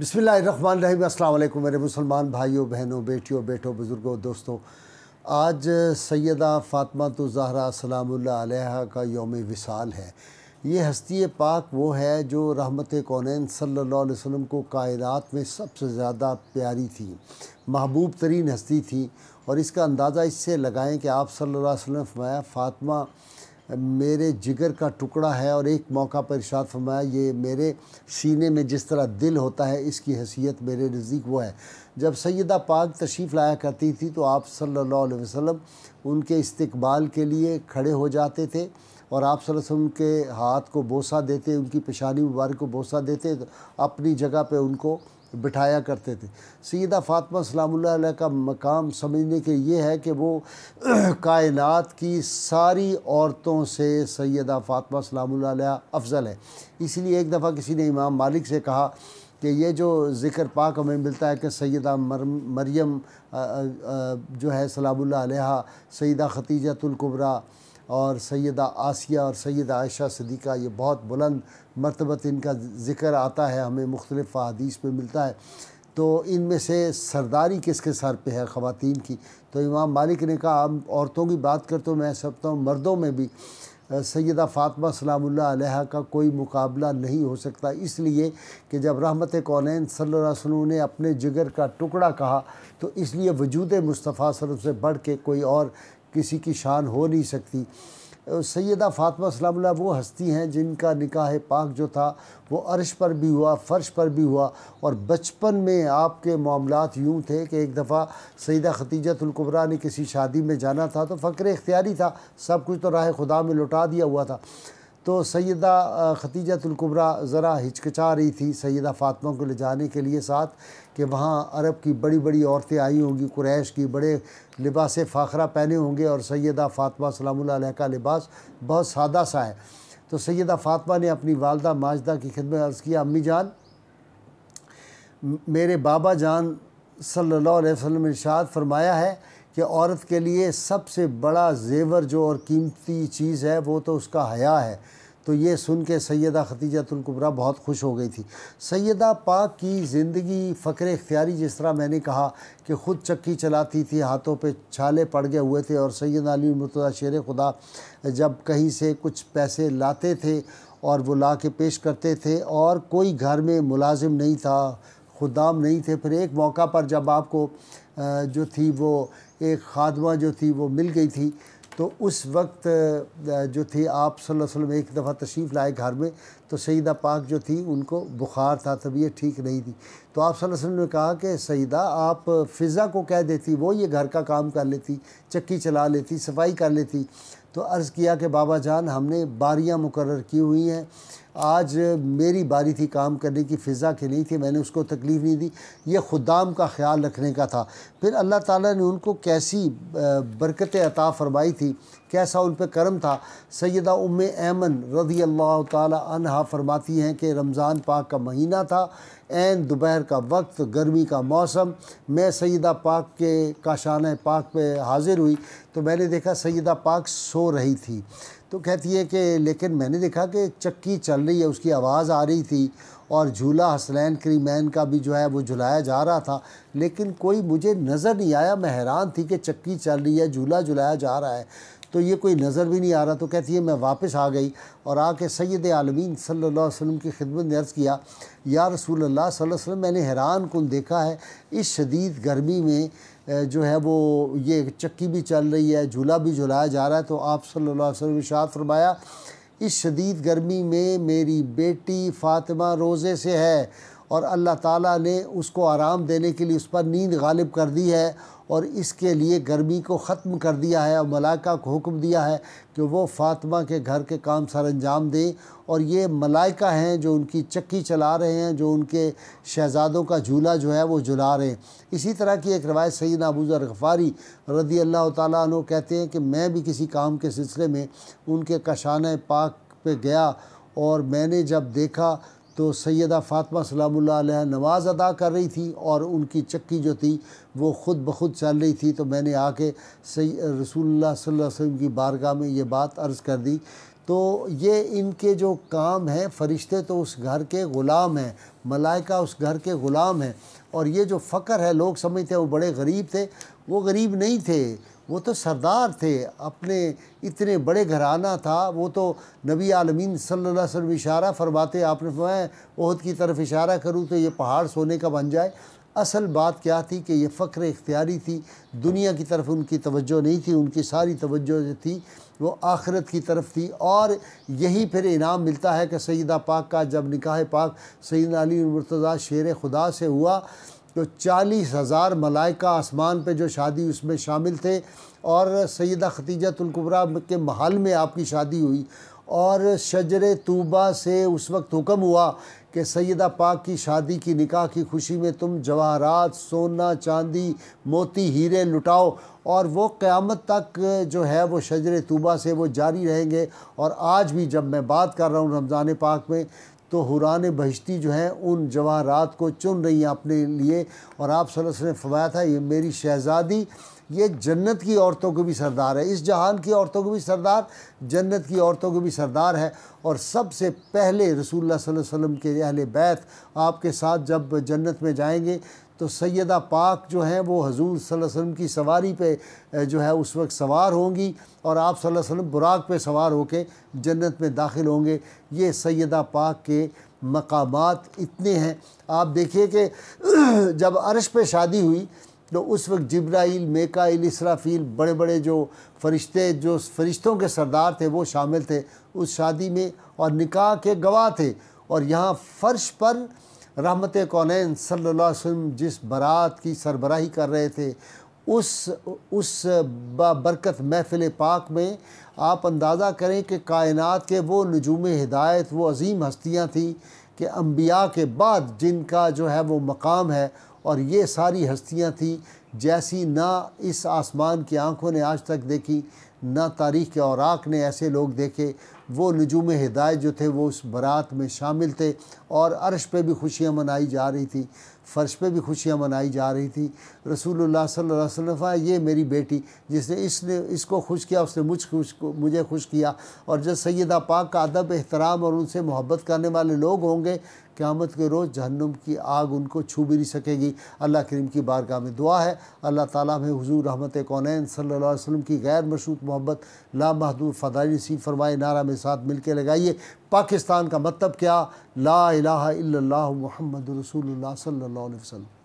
बिसमिल्ल रहीम अस्सलाम मेरे मुसलमान भाइयों बहनों बेटियों बेटों बुज़ुर्गों दोस्तों आज सैदा फ़ातमा तो ज़हरा सलाम का योम विसाल है ये हस्ती पाक वो है जो रहमत कौन सल्ला वसम को कायनात में सबसे ज़्यादा प्यारी थी महबूब तरीन हस्ती थी और इसका अंदाज़ा इससे लगाएँ कि आप सल्ला वसम फरमाया फ़ातमा मेरे जिगर का टुकड़ा है और एक मौका पर इशात फरमाया ये मेरे सीने में जिस तरह दिल होता है इसकी हैसियत मेरे नज़दीक वो है जब सैदा पाक तशीफ़ लाया करती थी तो आप सल्लल्लाहु अलैहि वसल्लम उनके इस्तकबाल के लिए खड़े हो जाते थे और आप वसल्लम के हाथ को बोसा देते उनकी पेशानी मुबारक को बोसा देते तो अपनी जगह पे उनको बिठाया करते थे सीधा फातमा सलाम का मकाम समझने के ये है कि वो कायनात की सारी औरतों से सैदा फ़ातमा सलाम अफज़ल है इसलिए एक दफ़ा किसी ने इमाम मालिक से कहा कि ये जो ज़िक्र पाक हमें मिलता है कि सैदा मर मरियम जो है सलाम सैदा खतीजतुल्कुबरा और सैदा आसिया और सैद आयशा सदीक़ा ये बहुत बुलंद मरतबत इनका ज़िक्र आता है हमें मुख्तलिफ़ अदीस में मिलता है तो इनमें से सरदारी किसके सर पे है ख़वान की तो इमाम मालिक ने कहा हम औरतों की बात कर तो मैं समझता हूँ मर्दों में भी सैदा फ़ातमा सलामुल्लाह का कोई मुकाबला नहीं हो सकता इसलिए कि जब रहमत कौन सल्ला ने अपने जिगर का टुकड़ा कहा तो इसलिए वजूद मुस्तफ़ा सलम से बढ़ के कोई और किसी की शान हो नहीं सकती सैदा फ़ातमा सलामल्ला वो हस्ती हैं जिनका निकाह पाक जो था वो अरश पर भी हुआ फ़र्श पर भी हुआ और बचपन में आपके मामला यूँ थे कि एक दफ़ा सैदा ख़तीजतुल्कुबरा ने किसी शादी में जाना था तो फ़क्र इख्तियारी था सब कुछ तो राह खुदा में लुटा दिया हुआ था तो सैदा ख़तीजतुल्कुबरा ज़रा हिचकिचा रही थी सैदा फ़ातमा को ले जाने के लिए साथ कि वहाँ अरब की बड़ी बड़ी औरतें आई होंगी कुरैश की बड़े लिबास फ़ाखरा पहने होंगे और सैदा फ़ातमा सलाम का लिबास बहुत सादा सा है तो सैदा फ़ातमा ने अपनी वालदा माजदा की खिदमत अर्ज़ किया अम्मी जान मेरे बाबा जान सल्ला अलैहि वसल्लम फरमाया है कि औरत के लिए सबसे बड़ा जेवर जो और कीमती चीज़ है वो तो उसका हया है तो ये सुन के सैदा ख़तीजतुल्कुबरा बहुत खुश हो गई थी सैदा पाक की ज़िंदगी फ़क्र इख्तियारी जिस तरह मैंने कहा कि ख़ुद चक्की चलाती थी हाथों पे छाले पड़ गए हुए थे और सैद अली मुर्तदा शेर खुदा जब कहीं से कुछ पैसे लाते थे और वो ला के पेश करते थे और कोई घर में मुलाजिम नहीं था खुदाम नहीं थे फिर एक मौका पर जब आपको जो थी वो एक खादमा जो थी वो मिल गई थी तो उस वक्त जो थी आप सल्लल्लाहु अलैहि वसल्लम एक दफ़ा तशरीफ़ लाए घर में तो सईदा पाक जो थी उनको बुखार था तबीयत ठीक नहीं थी तो आप सल्लल्लाहु अलैहि वसल्लम ने कहा कि सईदा आप फ़िज़ा को कह देती वो ये घर का काम कर लेती चक्की चला लेती सफाई कर लेती तो अर्ज़ किया कि बाबा जान हमने बारियाँ मुकर की हुई हैं आज मेरी बारी थी काम करने की फ़िज़ा के नहीं थी मैंने उसको तकलीफ़ नहीं दी ये खुदाम का ख्याल रखने का था फिर अल्लाह ताला ने उनको कैसी बरकत अता फरमाई थी कैसा उन पर करम था सैदा उम ऐमन रदी अल्लाह तहा फरमाती हैं कि रमज़ान पाक का महीना था एन दोपहर का वक्त गर्मी का मौसम मैं सैदा पाक के काशान पाक पे हाज़िर हुई तो मैंने देखा सैदा पाक सो रही थी तो कहती है कि लेकिन मैंने देखा कि चक्की चल रही है उसकी आवाज़ आ रही थी और झूला हसनैन करीमैन का भी जो है वो झुलाया जा रहा था लेकिन कोई मुझे नज़र नहीं आया मैं हैरान थी कि चक्की चल रही है झूला झुलाया जा रहा है तो ये कोई नज़र भी नहीं आ रहा तो कहती है मैं वापस आ गई और आके सैद आलमीन सल्ला वसम की खिदमत ने अर्ज़ किया या रसूल अल्लाह वसम मैंने हैरान कन देखा है इस शदीद गर्मी में जो है वो ये चक्की भी चल रही है झूला भी झुलाया जा रहा है तो आप सल्ला वसम वसल्लम फरमाया इस शदीद गर्मी में मेरी बेटी फ़ातिमा रोज़े से है और अल्लाह ताला ने उसको आराम देने के लिए उस पर नींद गालिब कर दी है और इसके लिए गर्मी को ख़त्म कर दिया है और मलाइका को हुक्म दिया है कि वो फातिमा के घर के काम सर अंजाम दें और ये मलाइका हैं जो उनकी चक्की चला रहे हैं जो उनके शहजादों का झूला जो है वो झुला रहे हैं इसी तरह की एक रवायत सही नाबूज़र गफ़ारी रदी अल्लाह तु कहते हैं कि मैं भी किसी काम के सिलसिले में उनके कशान पाक पर गया और मैंने जब देखा तो सैदा फ़ातमा सलामुल्लाह नमाज़ अदा कर रही थी और उनकी चक्की जो थी वो ख़ुद ब खुद चल रही थी तो मैंने आके सै रसूलुल्लाह सल्लल्लाहु अलैहि वसल्लम की बारगाह में ये बात अर्ज़ कर दी तो ये इनके जो काम हैं फरिश्ते तो उस घर के ग़ुलाम हैं मलाइका उस घर के ग़ुलाम हैं और ये जो फ़कर है लोग समझते हैं वो बड़े गरीब थे वो गरीब नहीं थे वो तो सरदार थे अपने इतने बड़े घराना था वो तो नबी आलमीन सल्लल्लाहु अलैहि वसल्लम इशारा फरमाते आपने फरमाया ओहद की तरफ इशारा करूँ तो ये पहाड़ सोने का बन जाए असल बात क्या थी कि ये फ़क्र इख्तियारी थी दुनिया की तरफ उनकी तवज्जो नहीं थी उनकी सारी तवज्जो जो थी वो आखरत की तरफ थी और यही फिर इनाम मिलता है कि सईदा पाक का जब निकाह पाक सईद अली मुर्तज़ा शेर खुदा से हुआ जो तो चालीस हज़ार मलाइका आसमान पे जो शादी उसमें शामिल थे और सैदा ख़तीजतुल्कुबरा के महल में आपकी शादी हुई और शजर तूबा से उस वक्त हुक्म हुआ कि सैदा पाक की शादी की निकाह की खुशी में तुम जवाहरात सोना चांदी मोती हीरे लुटाओ और वो क़्यामत तक जो है वो शजर तूबा से वो जारी रहेंगे और आज भी जब मैं बात कर रहा हूँ रमज़ान पाक में तो हुरान बहिश्ती जो हैं उन जवाहरात को चुन रही हैं अपने लिए और आप सल्लल्लाहु अलैहि ने फरमाया था ये मेरी शहज़ादी ये जन्नत की औरतों को भी सरदार है इस जहान की औरतों को भी सरदार जन्नत की औरतों को भी सरदार है और सबसे पहले रसूलुल्लाह सल्लल्लाहु अलैहि वसल्लम के अहल बैत आपके साथ जब जन्नत में जाएंगे तो सैदा पाक जो हैं वो हजूर वसम की सवारी पे जो है उस वक्त सवार होंगी और आप सल्लम बुराक पे सवार होकर जन्नत में दाखिल होंगे ये सैदा पाक के मकामात इतने हैं आप देखिए कि जब अरश पे शादी हुई तो उस वक्त जब्राइल मेकाइल इसराफील बड़े बड़े जो फरिश्ते जो फरिश्तों के सरदार थे वो शामिल थे उस शादी में और निकाह के गवाह थे और यहाँ फ़र्श पर रहमत कौन सल्ला जिस बारात की सरबराही कर रहे थे उस उस बरकत महफिल पाक में आप अंदाज़ा करें कि कायनात के वो नजूम हिदायत वो अजीम हस्तियाँ थीं कि अम्बिया के बाद जिनका जो है वो मकाम है और ये सारी हस्तियाँ थीं जैसी ना इस आसमान की आँखों ने आज तक देखी ना तारीख़ के और ने ऐसे लोग देखे वो नजूम हिदायत जो थे वो उस बारात में शामिल थे और अरश पे भी खुशियाँ मनाई जा रही थी फ़र्श पे भी खुशियाँ मनाई जा रही थी रसूलुल्लाह सल्लल्लाहु अलैहि वसल्लम ये मेरी बेटी जिसने इसने इसको खुश किया उसने मुझ खुश मुझे खुश किया और जब सैदा पाक का अदब एहतराम और उनसे मोहब्बत करने वाले लोग होंगे क़्यामत के रोज़ जहन्नुम की आग उनको छू भी नहीं सकेगी अल्लाह करीम की बारगाह में दुआ है अल्लाह ताला में हुजूर रहमत कौन सल्लल्लाहु अलैहि वसल्लम की गैर मशरूत मोहब्बत लामहदूद फ़दाई नसीब फरमाए नारा में साथ मिल के लगाइए पाकिस्तान का मतलब क्या ला इलाहा इल्लल्लाह मोहम्मद रसूलुल्लाह सल्लल्लाहु अलैहि वसल्लम